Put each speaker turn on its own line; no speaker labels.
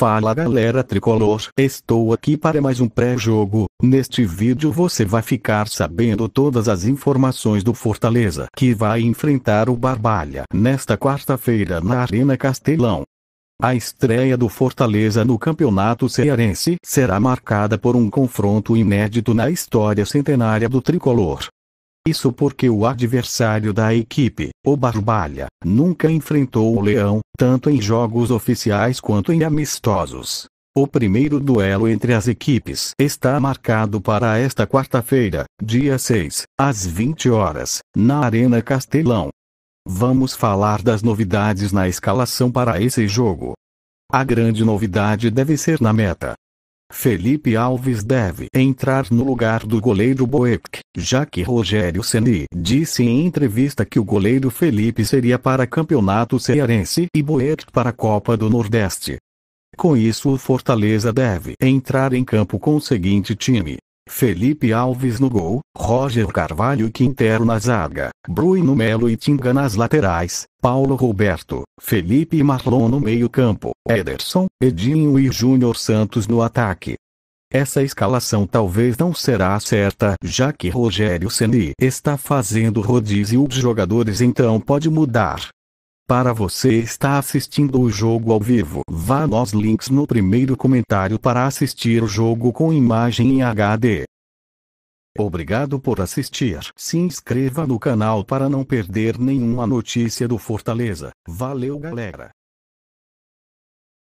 Fala galera tricolor, estou aqui para mais um pré-jogo. Neste vídeo você vai ficar sabendo todas as informações do Fortaleza que vai enfrentar o Barbalha nesta quarta-feira na Arena Castelão. A estreia do Fortaleza no Campeonato Cearense será marcada por um confronto inédito na história centenária do tricolor. Isso porque o adversário da equipe, o Barbalha, nunca enfrentou o Leão, tanto em jogos oficiais quanto em amistosos. O primeiro duelo entre as equipes está marcado para esta quarta-feira, dia 6, às 20 horas, na Arena Castelão. Vamos falar das novidades na escalação para esse jogo. A grande novidade deve ser na meta. Felipe Alves deve entrar no lugar do goleiro Boeck, já que Rogério Ceni disse em entrevista que o goleiro Felipe seria para Campeonato Cearense e Boeck para a Copa do Nordeste. Com isso, o Fortaleza deve entrar em campo com o seguinte time: Felipe Alves no gol, Roger Carvalho e Quintero na zaga, Bruno Melo e Tinga nas laterais, Paulo Roberto, Felipe e Marlon no meio-campo, Ederson, Edinho e Júnior Santos no ataque. Essa escalação talvez não será certa, já que Rogério Ceni está fazendo rodízio os jogadores, então pode mudar. Para você está assistindo o jogo ao vivo. Vá aos links no primeiro comentário para assistir o jogo com imagem em HD. Obrigado por assistir. Se inscreva no canal para não perder nenhuma notícia do Fortaleza. Valeu, galera.